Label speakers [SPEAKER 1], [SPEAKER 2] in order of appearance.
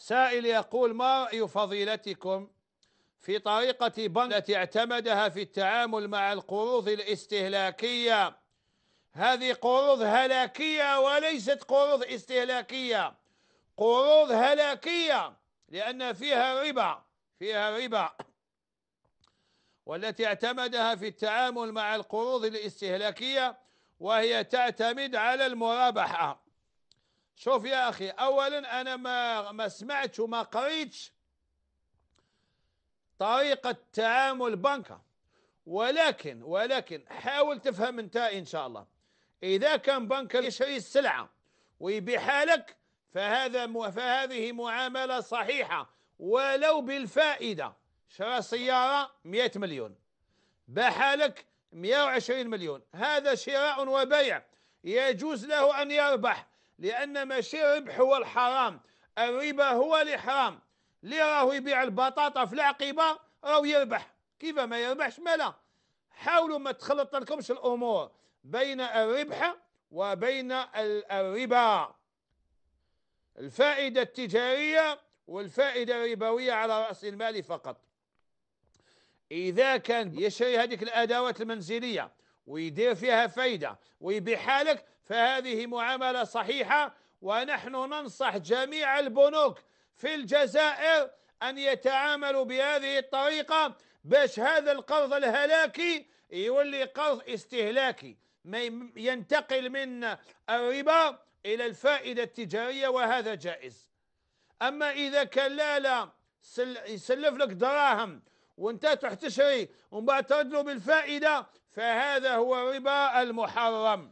[SPEAKER 1] سائل يقول ما رأي فضيلتكم في طريقة بنك التي اعتمدها في التعامل مع القروض الاستهلاكية هذه قروض هلاكية وليست قروض استهلاكية قروض هلاكية لأن فيها ربا فيها ربا والتي اعتمدها في التعامل مع القروض الاستهلاكية وهي تعتمد على المرابحة شوف يا أخي أولا أنا ما, ما سمعت وما قريتش طريقة تعامل بنكة ولكن ولكن حاول تفهم انت إن شاء الله إذا كان بنك يشري السلعة ويبيعها لك فهذا فهذه معاملة صحيحة ولو بالفائدة شرى سيارة 100 مليون باعها لك 120 مليون هذا شراء وبيع يجوز له أن يربح لأن ماشي ربح هو الحرام الربا هو الإحرام اللي راهو يبيع البطاطا في العقيبة راهو يربح كيف ما يربحش مالا حاولوا ما تخلط لكمش الأمور بين الربح وبين الربا الفائدة التجارية والفائدة الربوية على رأس المال فقط إذا كان يشري هذيك الأدوات المنزلية ويدير فيها فايدة ويبيعها لك فهذه معاملة صحيحة ونحن ننصح جميع البنوك في الجزائر أن يتعاملوا بهذه الطريقة باش هذا القرض الهلاكي يولي قرض استهلاكي ما ينتقل من الربا إلى الفائدة التجارية وهذا جائز أما إذا كان لا لا يسلف لك دراهم وانت تحتشري ومن بعد ترد له بالفائدة فهذا هو الربا المحرم